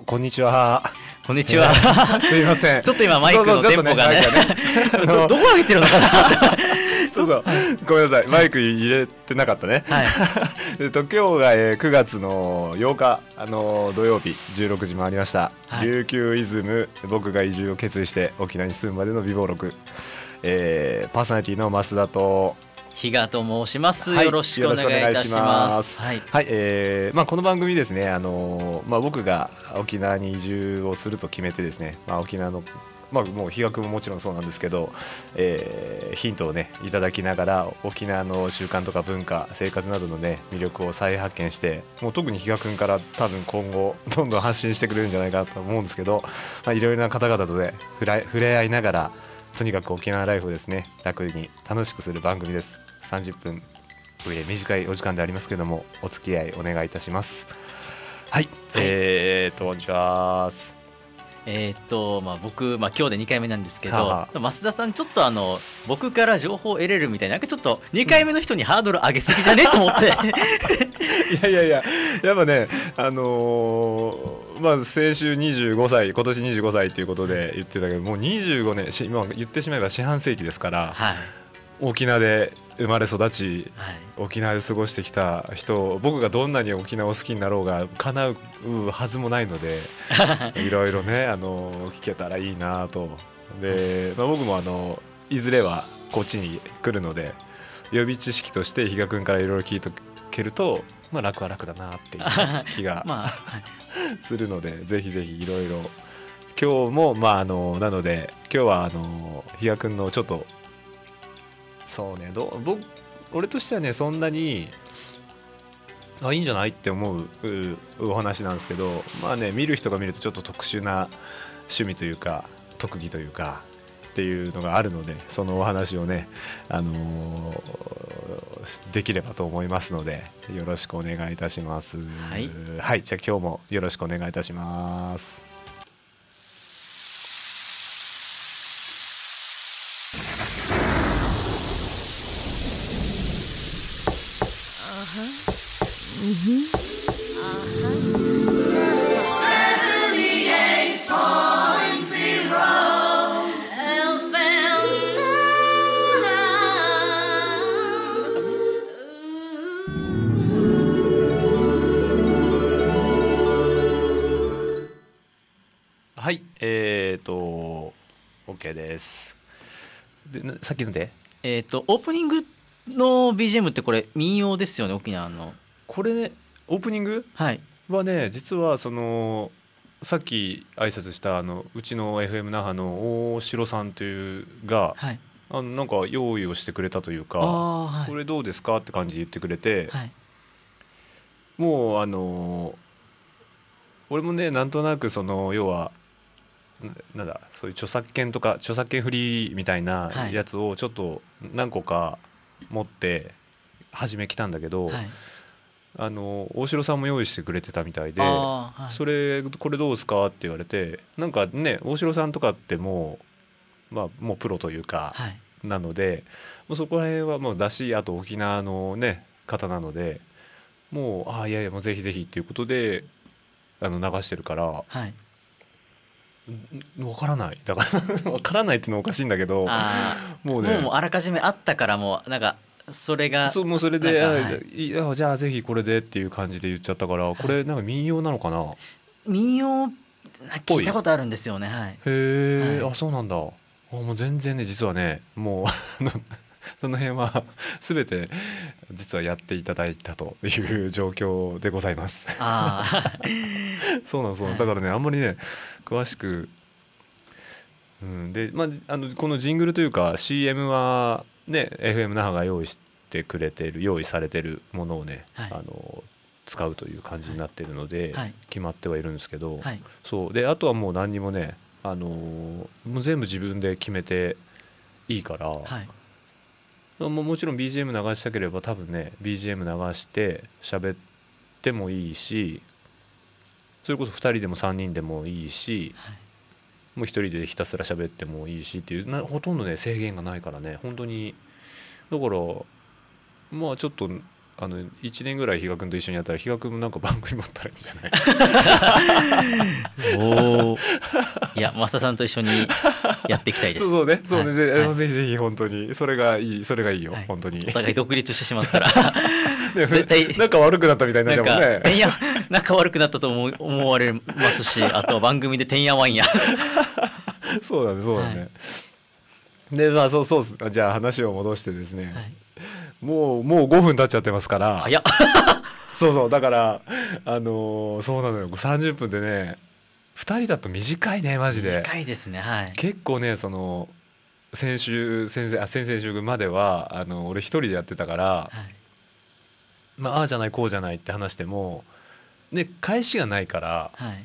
とこんにちは。こんにちは。すいません。ちょっと今マイクのテンポがね、どこ上げてるのかな。そうそう。ごめんなさい。マイク入れてなかったね。はい。え っと今日がえ9月の8日あの土曜日16時回りました。琉球イズム僕が移住を決意して沖縄に住むまでの美貌録。えー、パーソナリティの増田と比嘉と申します、はい、よろしくお願いいたします。はい、はい、えー、まあこの番組ですね、あのまあ僕が沖縄に移住をすると決めてですね、まあ沖縄のまあ、もう比嘉君ももちろんそうなんですけど、えー、ヒントをねいただきながら沖縄の習慣とか文化生活などのね魅力を再発見してもう特に比嘉君から多分今後どんどん発信してくれるんじゃないかなと思うんですけど、まあ、いろいろな方々とね触れ合いながらとにかく沖縄ライフをですね楽に楽しくする番組です。30分と短いお時間でありますけれどもお付き合いお願いいたしますはい、はい、えーとこんにちはえー、っとまあ僕、まあ、今日で2回目なんですけど、はあ、増田さんちょっとあの僕から情報を得れるみたいななんかちょっと2回目の人にハードル上げすぎじゃねと思って いやいやいややっぱねあのー、まあ先週25歳今年25歳ということで言ってたけどもう25年今言ってしまえば四半世紀ですから、はい沖縄で生まれ育ち、はい、沖縄で過ごしてきた人僕がどんなに沖縄を好きになろうが叶うはずもないので いろいろねあの聞けたらいいなとで、まあ、僕もあのいずれはこっちに来るので予備知識として比嘉君からいろいろ聞いてけると、まあ、楽は楽だなっていう 気がまあ、するのでぜひぜひいろいろ今日もまああのなので今日はあの比嘉君のちょっとそうねど僕俺としてはねそんなにあいいんじゃないって思うお話なんですけどまあね見る人が見るとちょっと特殊な趣味というか特技というかっていうのがあるのでそのお話をね、あのー、できればと思いますのでよろしくお願いいたします。はい、はい、じゃあ今日もよろしくお願いいたします。はい、えっ、ー、と、OK です。でさっきのでえっ、ー、と、オープニングの BGM ってこれ民謡ですよね、沖縄の。これ、ね、オープニングはいはね実はそのさっき挨拶したあのうちの FM 那覇の大城さんというが、はい、あのなんか用意をしてくれたというか、はい、これどうですかって感じで言ってくれて、はい、もうあの俺もねなんとなくその要はなんだそういう著作権とか著作権フリーみたいなやつをちょっと何個か持って初め来たんだけど、はいあの大城さんも用意してくれてたみたいで、はい、それこれどうですかって言われてなんかね大城さんとかってもう,、まあ、もうプロというか、はい、なのでもうそこら辺はもうだしあと沖縄の、ね、方なのでもうあいやいやもうぜひぜひっていうことであの流してるから。はいわからないだから わからないっていうのはおかしいんだけどもうねもうあらかじめあったからもうなんかそれがそうもうそれで、い、やじゃあぜひこれでっていう感じで言っちゃったからこれなんか民謡なのかな民謡聞いたことあるんですよねはいへえ、はい、あそうなんだあもう全然ね実はねもう その辺は全て実はやっていただいたという状況でございます そうなんそうなんだからねあんまりね詳しく、うん、でまああのこのジングルというか CM はね FM 那覇が用意してくれてる用意されてるものをね、はい、あの使うという感じになっているので、はい、決まってはいるんですけど、はい、そうであとはもう何にもね、あのもう全部自分で決めていいから、ももちろん BGM 流したければ多分ね BGM 流して喋ってもいいしそれこそ2人でも3人でもいいし、はい、もう一人でひたすら喋ってもいいしっていうなほとんどね制限がないからね本当にだからまあちょっとあの1年ぐらい比嘉君と一緒にやったら比嘉君もなんか番組持ったらいいんじゃない おおいや増田さんと一緒にやっていきたいですそうねそうね、はい、ぜひぜひ本当にそれがいいそれがいいよ、はい、本当にお互い独立してしまったら絶対仲悪くなったみたいになっちゃうもんねや仲悪くなったと思思われますし あと番組でてんやわんやそうだねそうだね、はい、でまあそうそうじゃあ話を戻してですね、はい、もうもう5分経っちゃってますから早っ そうそうだからあのー、そうなのよ30分でね2人だと短いねマジで短いですねはい結構ねその先週先生あ先々週まではあの俺一人でやってたから、はい、まあ、ああじゃないこうじゃないって話してもで返しがないから、はい、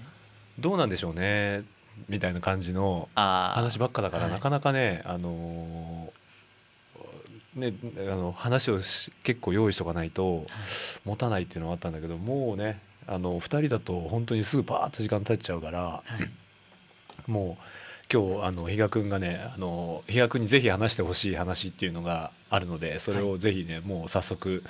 どうなんでしょうねみたいな感じの話ばっかだから、なかなかね、あのね、あの話を結構用意しとかないと持たないっていうのはあったんだけどもうねあの2人だと本当にすぐバーッと時間経っちゃうから、はい、もう今日あの比嘉君がねあの比嘉君にぜひ話してほしい話っていうのがあるのでそれをぜひね、はい、もう早速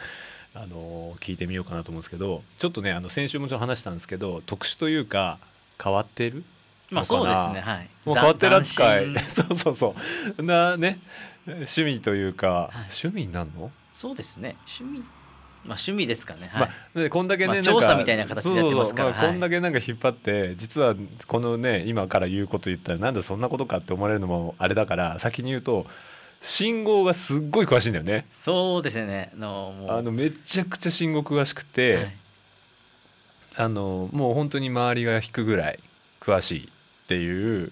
あの聞いてみようかなと思うんですけどちょっとねあの先週もちょっと話したんですけど特殊というか変わってるまあそうですねはいもう変わってる扱い そうそうそうなね趣味というか、はい、趣味になるのそうですね趣味まあ趣味ですかね、はい、まあ、こんだけね、まあ、調査みたいな形でやってますから、こんだけなんか引っ張って、実はこのね今から言うこと言ったらなんでそんなことかって思われるのもあれだから先に言うと信号がすっごい詳しいんだよねそうですねのあのめちゃくちゃ信号詳しくて、はい、あのもう本当に周りが引くぐらい詳しいっていう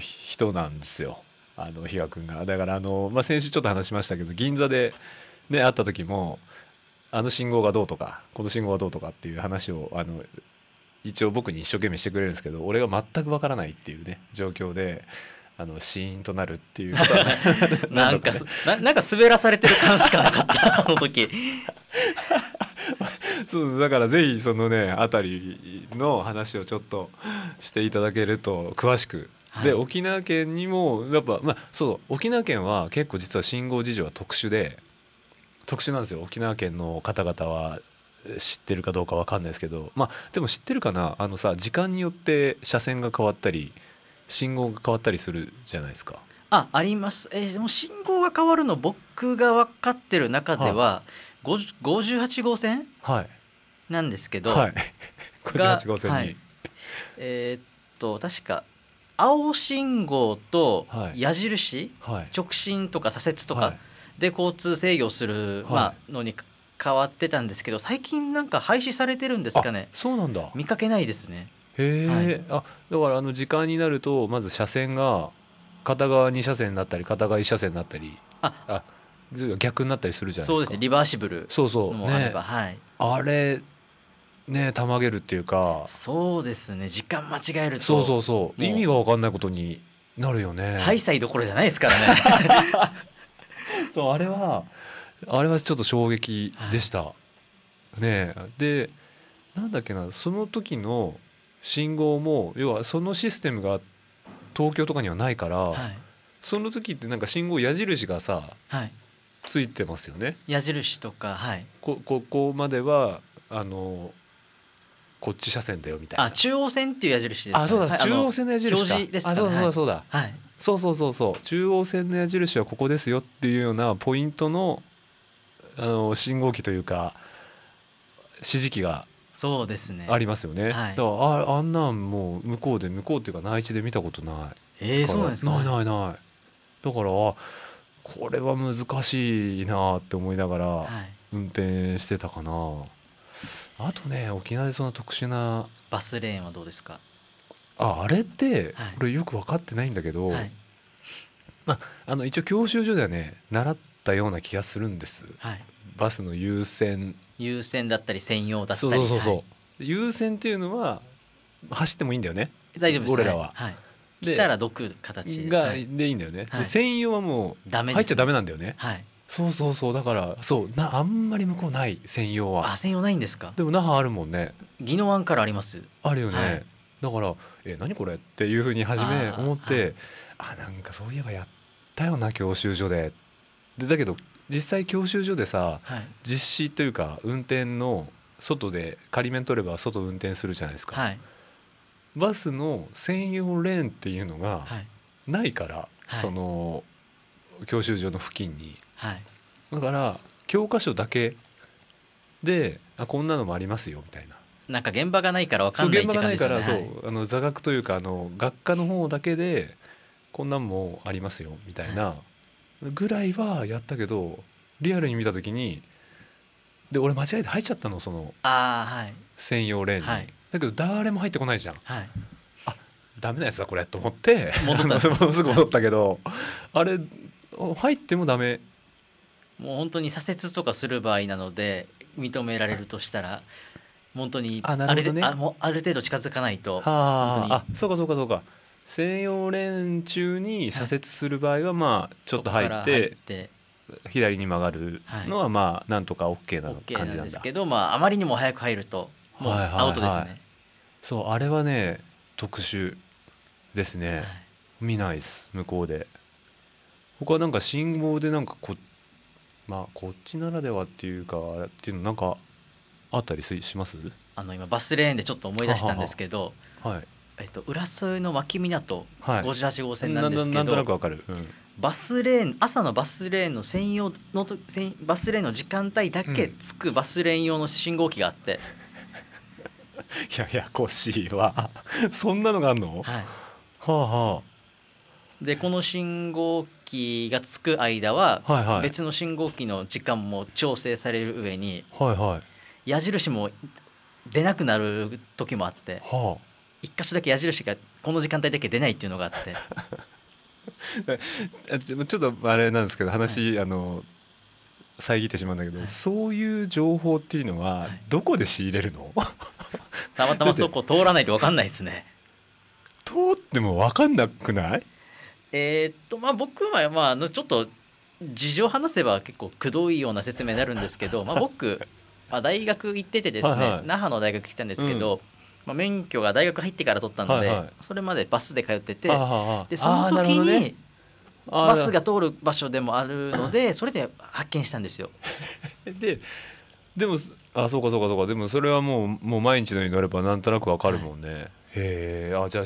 人なんですよあの比嘉君がだからあの、まあ、先週ちょっと話しましたけど銀座で、ね、会った時もあの信号がどうとかこの信号がどうとかっていう話をあの一応僕に一生懸命してくれるんですけど俺が全くわからないっていうね状況であの死因となるっていう なんかなんか滑らされてる感しかなかった あの時 そうだからぜひそのね辺りの話をちょっとしていただけると詳しく。はい、で沖縄県にもやっぱまあそう沖縄県は結構実は信号事情は特殊で特殊なんですよ沖縄県の方々は知ってるかどうかわかんないですけどまあでも知ってるかなあのさ時間によって車線が変わったり信号が変わったりするじゃないですか。ああります、えー、でも信号が変わるの僕が分かってる中では、はい、58号線、はい、なんですけど、はい、58 号線に、はい、えー、っと確か青信号と矢印、はい、直進とか左折とかで交通制御する、まあのに変わってたんですけど最近なんか廃止されてるんですかねそうなんだ見かけないですねへえ、はい、あだからあの時間になるとまず車線が片側2車線になったり片側1車線になったりああ逆になったりするじゃないですかそうですねリバーシブルそうそうもあれば、ね、はい、あれねたまげるっていうかそうですね時間間違えるとそうそうそう意味が分かんないことになるよねハイサイどころじゃないですからね そうあれはあれはちょっと衝撃でした、ねでなんだっけなその時の信号も要はそのシステムが東京とかにはないから、はい、その時ってなんか信号矢印がさ、はい、ついてますよね。矢印とか、はい、こここまではあのこっち車線だよみたいな。あ中央線っていう矢印です、ね、あそうだ、はい、中央線の矢印か。ですか、ね、そうそうそうだ。はい。そうそうそうそう中央線の矢印はここですよっていうようなポイントのあの信号機というか指示器がそうですねありますよね、はい、だからああんなんもう向こうで向こうっていうか内地で見たことないえー、そうなんですか、ね、ないないないだからこれは難しいなって思いながら運転してたかな、はい、あとね沖縄でその特殊なバスレーンはどうですかああれって、はい、俺よく分かってないんだけど、はい、まあの一応教習所ではね習ったような気がするんです、バスの優先優先だったり専用だったりそうそうそう、はい、優先っていうのは走ってもいいんだよね大丈夫です俺らは、はい、来たらどく形がでいいんだよね、はい、専用はもう入っちゃダメなんだよね、はい、そうそうそうだからそうなあんまり向こうない専用はあ専用ないんですかでも那覇あるもんね宜野湾からありますあるよね、はい、だから「え何これ?」っていうふうに初め思ってあ,、はい、あなんかそういえばやったよな教習所ででだけど実際教習所でさ、はい、実施というか運転の外で仮免取れば外運転するじゃないですか、はい、バスの専用レーンっていうのがないから、その教習所の付近に、だから教科書だけであこんなのもありますよみたいななんか現場がないから分かんないって感じですよね。そう現場がないから、あの座学というかあの学科の方だけでこんなんもありますよみたいなぐらいはやったけどリアルに見た時にで俺間違えて入っちゃったのその専用レーンに、はい、だけど誰も入ってこないじゃん、はい、あダメなやつだこれと思って戻った すぐ戻ったけど、あれ入ってもダメもう本当に左折とかする場合なので認められるとしたら本当にあなるほど、あある程度近づかないとああそうかそうかそうか西洋連中に左折する場合はまあちょっと入って左に曲がるのはまあなんとか OK な感じなんだ、はい、ですけど、まあ、あまりにも早く入るともうアウトですね、はいはいはい、そうあれはね特殊ですね、はい、見ないです向こうで他はなんか信号でなんかこまあこっちならではっていうかっていうのなんかあったりしますあの今バスレーンでちょっと思い出したんですけどはいえっと、浦添の脇港58号線なんですけど、はい、なんとなくわかる、うん、バスレーン朝のバスレーンの専用のとせんバスレーンの時間帯だけつくバスレーン用の信号機があって、うん、ややこしいわ そんなのがあるの、はい、はあはあでこの信号機がつく間は、別の信号機の時間も調整される上に、はいはい、矢印も出なくなる時もあって、はあ一箇所だけ矢印がこの時間帯だけ出ないっていうのがあって ちょっとあれなんですけど話、はい、あの遮ってしまうんだけど、はい、そういう情報っていうのはどこで仕入れるの、はい、たまたまそこ通らないと分かんないですね通っても分かんなくないえー、っとまあ僕はまあちょっと事情話せば結構くどいような説明になるんですけど、まあ、僕、まあ、大学行っててですね、はいはい、那覇の大学来たんですけど、うんまあ、免許が大学入ってから取ったので、はいはい、それまでバスで通っててでその時に、ね、バスが通る場所でもあるのでそれで発見したんですよ。ででもあそうかそうかそうかでもそれはもうもう毎日のようになればなんとなくわかるもんね。はい、へえあじゃあ、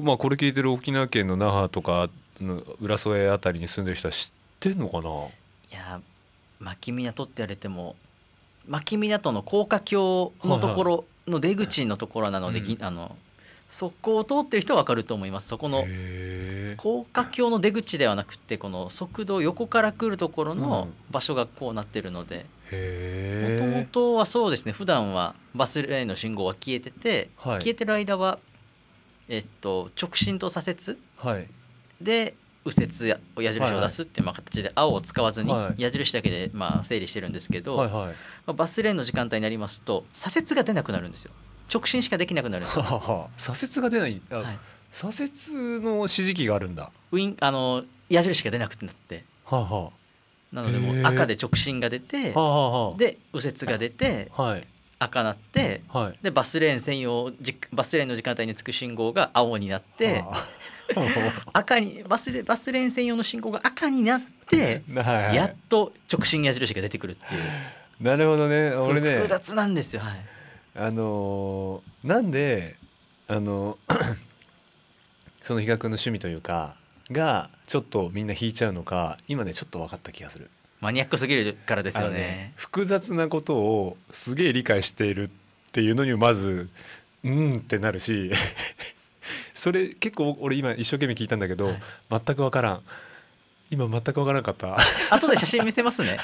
まあ、これ聞いてる沖縄県の那覇とかの浦添あたりに住んでる人は知ってんのかないや牧港って言われても牧港の高架橋のところの出口のところなので、うん、あのそこを通ってる人は分かると思いますそこの高架橋の出口ではなくてこの速度横から来るところの場所がこうなってるのでもともとはそうですね普段はバスレーンの信号は消えてて、はい、消えてる間は、えっと、直進と左折、はい、で右折や矢印を出すっていう形で青を使わずに矢印だけでまあ整理してるんですけど、はいはい、バスレーンの時間帯になりますと左折が出なくなるんですよ直進しかできなくなるんですよ 左折が出ない、はい、左折の指示器があるんだウィンあの矢印が出なくなってなのでもう赤で直進が出て、で右折が出て、はい、赤なって、はい、でバスレーン専用バスレーンの時間帯につく信号が青になって、赤にバスレバスレーン専用の信号が赤になって、やっと直進矢印が出てくるっていう なるほどね俺ね複雑なんですよ、はい、あのー、なんであの その比嘉君の趣味というかがちょっとみんな引いちゃうのか今ねちょっと分かった気がするマニアックすぎるからですよね、ね、複雑なことをすげえ理解しているっていうのにまずうんってなるし それ結構俺今一生懸命聞いたんだけど、はい、全く分からん今全く分からなかった 後で写真見せますね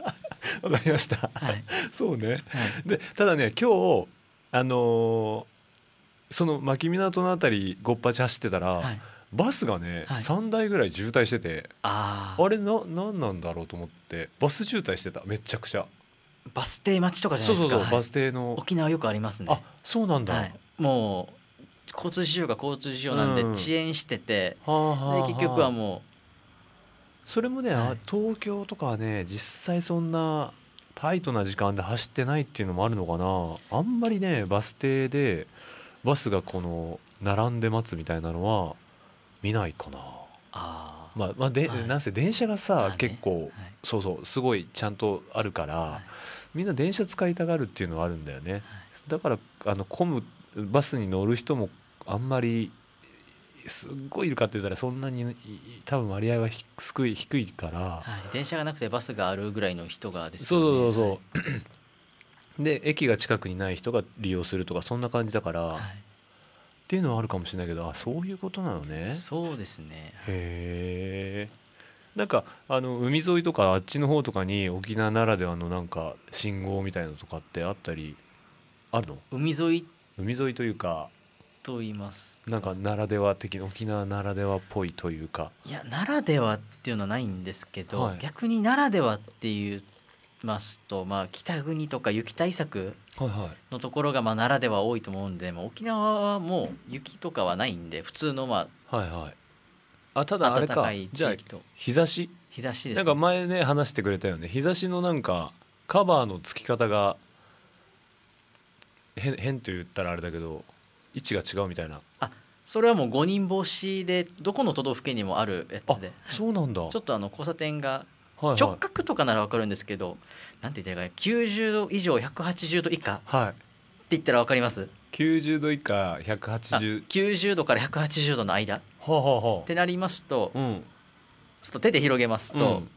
わかりました、はい、そうね、はい、でただね今日あのー、その牧港の辺りごっぱち走ってたら、はい、バスがね、はい、3台ぐらい渋滞しててあれな何なんだろうと思ってバス渋滞してためちゃくちゃバス停待ちとかじゃないですかそうそうそう、バス停の沖縄よくありますねあそうなんだ、もう交通事情が交通事情なんで遅延してて、うんで結局はもうそれもね、はい、東京とかはね実際そんなタイトな時間で走ってないっていうのもあるのかなあんまりねバス停でバスがこの並んで待つみたいなのは見ないかなあまあ、まあで、はい、なんせ電車がさ、ね、結構、はい、そうそうすごいちゃんとあるから、みんな電車使いたがるっていうのはあるんだよね。だからあの混むバスに乗る人もあんまりすっごいいるかって言ったらそんなに多分割合は低い低いから、はい、電車がなくてバスがあるぐらいの人がですねそうそうそうそう で駅が近くにない人が利用するとかそんな感じだから、はい、っていうのはあるかもしれないけどあそういうことなのねそうですねへえなんかあの海沿いとかあっちの方とかに沖縄ならではのなんか信号みたいのとかってあったりあるの海沿い海沿いというかと言いますなんかならでは的沖縄ならではっぽいというかいやならではっていうのはないんですけど、はい、逆にならではっていうますと、まあ、北国とか雪対策のところがまあならでは多いと思うんで、はいはい、沖縄はもう雪とかはないんで普通のまあ,、はいはい、あただあれかじゃあ日差し日差しです、ね、なんか前ね話してくれたよね日差しのなんかカバーの付き方が変変と言ったらあれだけど位置が違うみたいなあそれはもう誤人防止でどこの都道府県にもあるやつでそうなんだ、ちょっとあの交差点が直角とかなら分かるんですけど、はいはい、なんて言ったらいいか90度以上180度以下、はい、って言ったら分かります90度以下180 90度から180度の間ほうほうほうってなりますと、うん、ちょっと手で広げますと、うん、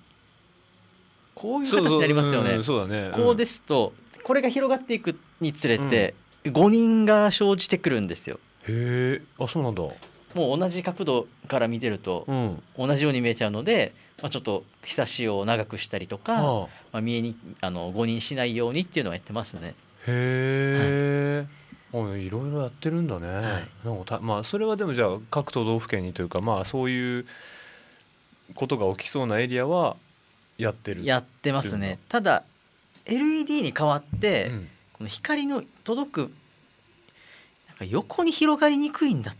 こういう形になりますよね。そうだね、うん、こうですとこれが広がっていくにつれて、誤人が生じてくるんですよ。うん、へえあそうなんだ。もう同じ角度から見てると、同じように見えちゃうので、まあ、ちょっとひさしを長くしたりとか、ああまあ、見えにあの誤認しないようにっていうのはやってますね。へえ、はい、いろいろやってるんだね。はい、なんかまあそれはでもじゃあ各都道府県にというかまあそういうことが起きそうなエリアはやってるやってますね。ただ LED に変わって、うん、この光の届くなんか横に広がりにくいんだ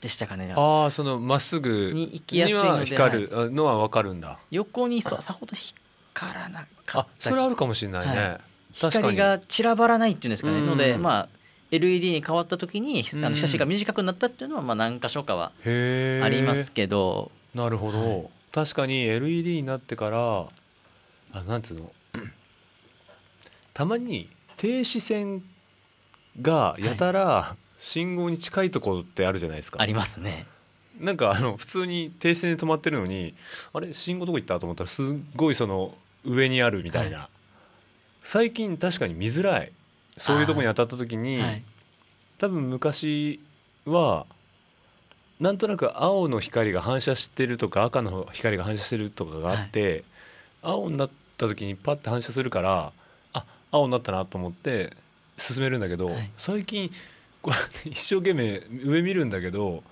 でしたかねああそのまっすぐに行きやすいの光るのは分かるんだ横にささほど光らなかったそれあるかもしれないね、はい、光が散らばらないっていうんですかねのでまあ LED に変わった時にあの写真しが短くなったっていうのはまあ何箇所かはありますけどなるほど、はい、確かに LED になってからあなんつうのたまに停止線がやたら信号に近いところってあるじゃないですか。ありますね。なんかあの普通に停止線で止まってるのにあれ信号どこ行ったと思ったらすっごいその上にあるみたいな、はい、最近確かに見づらいそういうとこに当たった時に、はい、多分昔はなんとなく青の光が反射してるとか赤の光が反射してるとかがあって、はい、青になった時にパッて反射するから青になったなと思って進めるんだけど、はい、最近 一生懸命上見るんだけど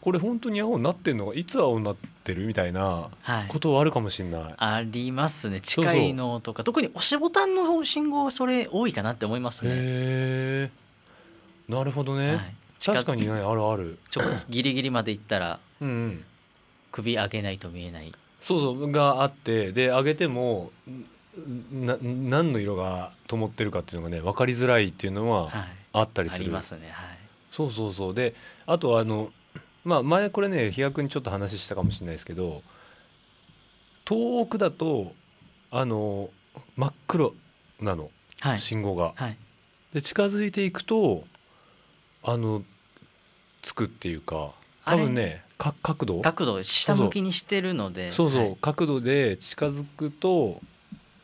これ本当に青になってんのがいつ青になってるみたいなことはあるかもしれない、はい、ありますね近いのとか特に押しボタンの信号はそれ多いかなって思いますね。なるほどね、はい、確かにねあるあるちょっとギリギリまで行ったらうん、首上げないと見えないそうそうがあってで上げてもな何の色が灯ってるかっていうのがね分かりづらいっていうのはあったりする、はい、ありますねはいそうそうそうであとあのまあ前これね飛躍にちょっと話したかもしれないですけど遠くだとあの真っ黒なの、はい、信号が、はい、で近づいていくとあのつくっていうか多分ね角度角度下向きにしてるのでそうそう、はい、角度で近づくと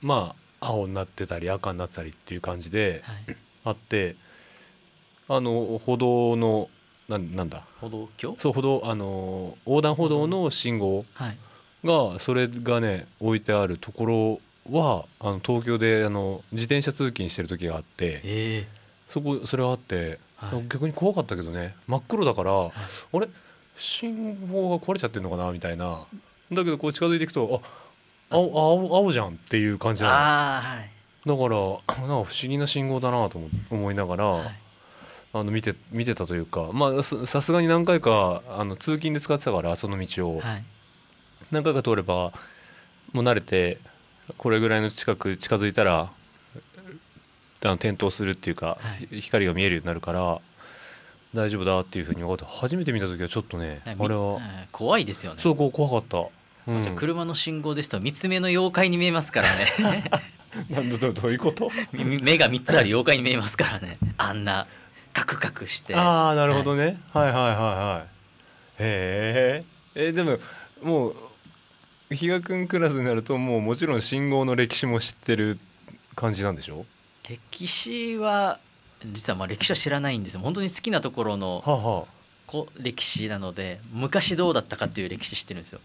まあ青になってたり赤になってたりっていう感じであって、はい、あの歩道のななんだ歩道橋そう歩道あの横断歩道の信号が、それがね置いてあるところはあの東京であの自転車通勤してる時があって、えー、そこそれはあって、はい、逆に怖かったけどね真っ黒だから、はい、あれ信号が壊れちゃってるのかなみたいなだけどこう近づいていくとあ青青青じゃんっていう感じなの、はい、だから なんか不思議な信号だなと思いながら、はい、あの見て見てたというか、まあ、さすがに何回かあの通勤で使ってたからその道を、はい、何回か通ればもう慣れてこれぐらいの近く近づいたらあの点灯するっていうか、光が見えるようになるから。大丈夫だっていうふうに分かって初めて見た時はちょっとねあれは怖いですよねそう怖かったうん、車の信号ですと三つ目の妖怪に見えますからね なんどどういうこと 目が3つある妖怪に見えますからねあんなカクカクしてああなるほどね、はい、はいはいはいはいへえでももう比嘉君クラスになるともうもちろん信号の歴史も知ってる感じなんでしょ歴史は実はまあ歴史は知らないんです本当に好きなところのこ歴史なので昔どうだったかっていう歴史知ってるんですよ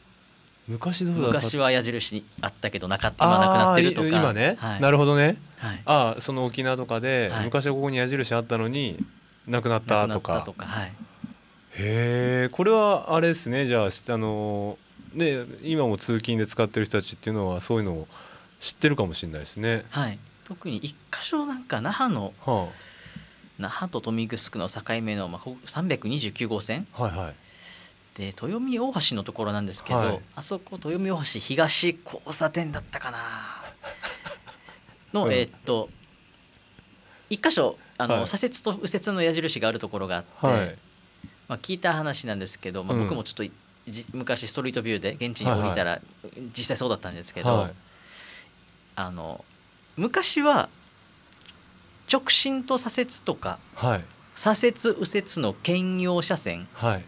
昔どうだ昔は矢印にあったけどなかった今なくなってるとか今ね、はい、なるほどね、はい、ああその沖縄とかで、はい、昔はここに矢印あったのになくなったとかはい、へえこれはあれですねじゃああのね今も通勤で使ってる人たちっていうのはそういうのを知ってるかもしれないですね。はい、特に一箇所なんか那覇の、はあ、那覇と豊見城の境目の、まあ、329号線、はいはい、で豊見大橋のところなんですけど、はい、あそこ豊見大橋東交差点だったかなの、えー、っと一箇所あの、はい、左折と右折の矢印があるところがあって、はい、まあ、聞いた話なんですけど、まあ、僕もちょっと、うん、昔ストリートビューで現地に降りたら、はいはい、実際そうだったんですけど、あの昔は直進と左折とか、左折右折の兼用車線、はい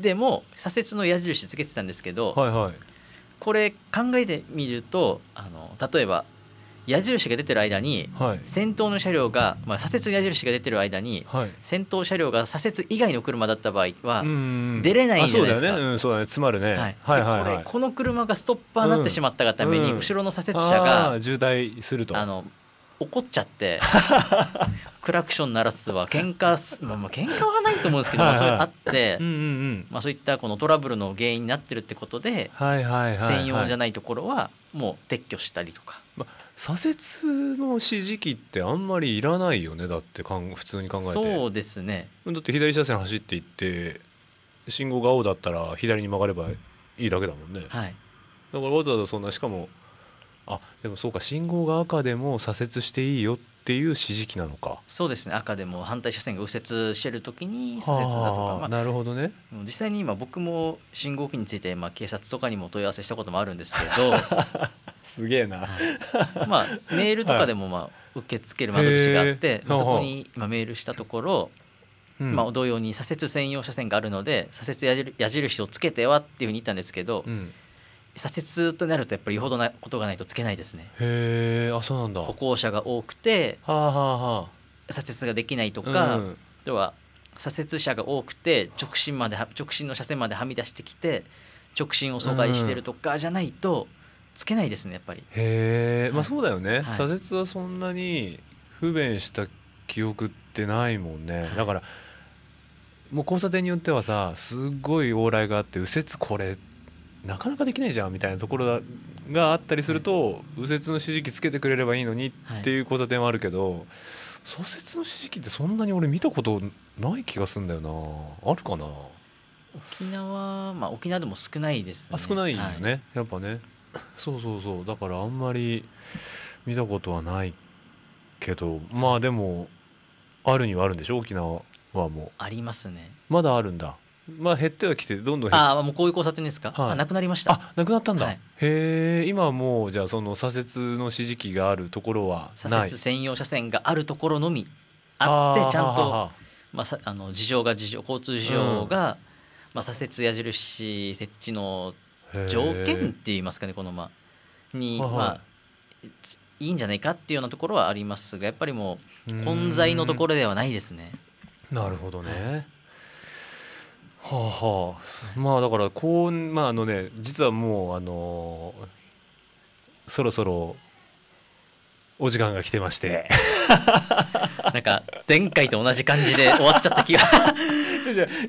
でも左折の矢印つけてたんですけど、はいはい、これ考えてみるとあの例えば矢印が出てる間に、先頭の車両が、まあ、左折矢印が出てる間に、先頭車両が左折以外の車だった場合は出れないじゃないですか。そうだね,、うん、そうだね詰まるね、はいはいはいこれこの車がストッパーになってしまったがために、後ろの左折車が渋滞するとあの怒っちゃってクラクション鳴らすは喧嘩すまあまあ喧嘩はないと思うんですけど、まあ、それあって、うんうんうんまあ、そういったこのトラブルの原因になってるってことで、はいはい専用じゃないところはもう撤去したりとか。まあ左折の指示器ってあんまりいらないよねだってかん普通に考えてそうですねだって左車線走っていって信号が青だったら左に曲がればいいだけだもんね、はい、だからわざわざそんなしかもあでもそうか信号が赤でも左折していいよっていう指示器なのかそうですね赤でも反対車線が右折してる時に左折だとか、まあ、なるほどね実際に今僕も信号機について、まあ、警察とかにも問い合わせしたこともあるんですけど すげえな、はい、まあメールとかでも、まあ、受け付ける窓口があってそこに今メールしたところうん、まあ、同様に左折専用車線があるので左折矢印をつけてはっていうふうに言ったんですけど、うん、左折となるとやっぱりよほどなことがないとつけないですねへえあそうなんだ歩行者が多くて、はあはあ、左折ができないとか、うん、では左折車が多くて直進まで直進の車線まではみ出してきて直進を阻害してるとかじゃないとつけないですねやっぱりへえ、まあそうだよね、はい、左折はそんなに不便した記憶ってないもんね、はい、だからもう交差点によってはさすっごい往来があって右折これってなかなかできないじゃんみたいなところがあったりすると、右折の指示器つけてくれればいいのにっていう交差点はあるけど、左折の指示器ってそんなに俺見たことない気がするんだよなあるかな沖縄まあ沖縄でも少ないですねあ少ないよね、はい、やっぱねそうそうそうだからあんまり見たことはないけどまあでもあるにはあるんでしょ沖縄はもうありますねまだあるんだまあ減ってはきてどんどん減ってああもうこういう交差点ですか、はい、あなくなりましたあなくなったんだ、はい、へえ今もうじゃあその左折の指示器があるところは左折専用車線があるところのみあってちゃんとまあ、さあの事情が事情交通事情が、うん、まあ、左折矢印設置の条件って言いますかねこのまあに、まあいいんじゃないかっていうようなところはありますがやっぱりもう混在のところではないですね。なるほどね、はあはあまあだからこうまああのね実はもうあのー、そろそろお時間が来てまして なんか前回と同じ感じで終わっちゃった気が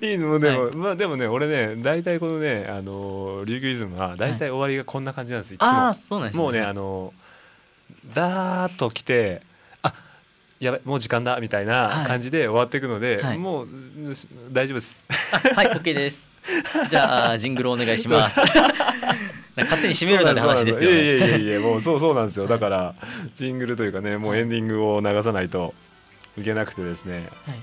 いいのでも、はい、まあでもね俺ね大体このねあの琉球イズムは大体終わりがこんな感じなんです、はい、いつもあそうなんです、ね、もうねあのだーっと来てやばいもう時間だみたいな感じで終わっていくので、はい、もう大丈夫です。はい OK です。じゃあジングルお願いします。勝手に締めるなんて話ですよ、ね、いやいやいやもうそうそうなんですよ。だからジングルというかねもうエンディングを流さないといけなくてですね。はい、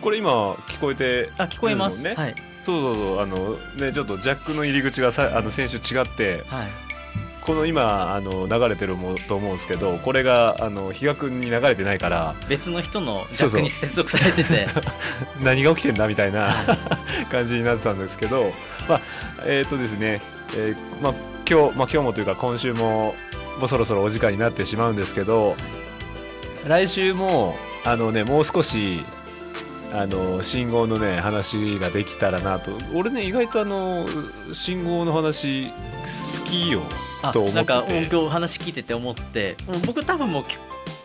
これ今聞こえて、ね、あ聞こえますね。はい、そうそうそうあのねちょっとジャックの入り口がさあの先週違って。はいこの今あの流れてるもと思うんですけどこれがあの比嘉君に流れてないから別の人の逆に接続されてて 何が起きてんだみたいな 感じになってたんですけどまあえっ、ー、とですね、えー、まあ、今日、まあ、今日もというか今週ももうそろそろお時間になってしまうんですけど来週もあのねもう少しあの信号のね話ができたらなと俺ね意外とあの信号の話好きよと思ってなんか音響話聞いてて思って僕多分もう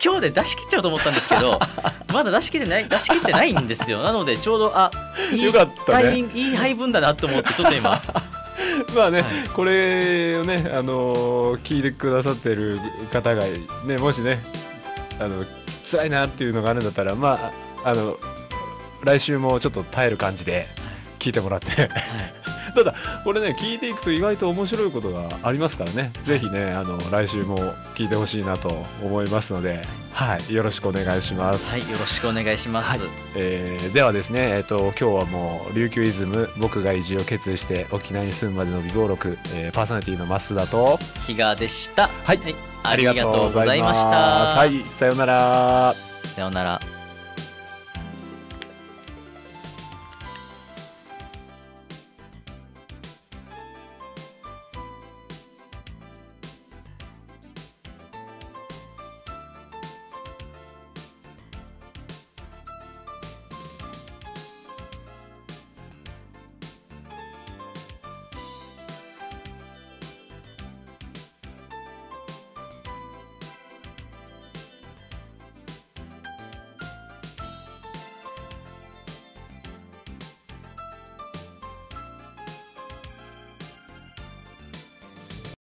今日で出し切っちゃうと思ったんですけど まだ出し切ってない出し切ってないんですよなのでちょうどあいい、タイミングいい配分だなと思ってちょっと今 まあね、はい、これをね、あの聞いてくださってる方が、ね、もしね、あの辛いなっていうのがあるんだったら、まあ、あの来週もちょっと耐える感じで聞いてもらって、はい、ただこれね聞いていくと意外と面白いことがありますからね是非ねあの来週も聞いてほしいなと思いますので、はい、よろしくお願いしますはいよろしくお願いします、はい、えー、ではですねえっ、ー、と今日はもう琉球イズム僕が移住を決意して沖縄に住むまでの美貌録、えー、パーソナリティの増田と比嘉でしたはい、はい、ありがとうございましたはいさようならさようなら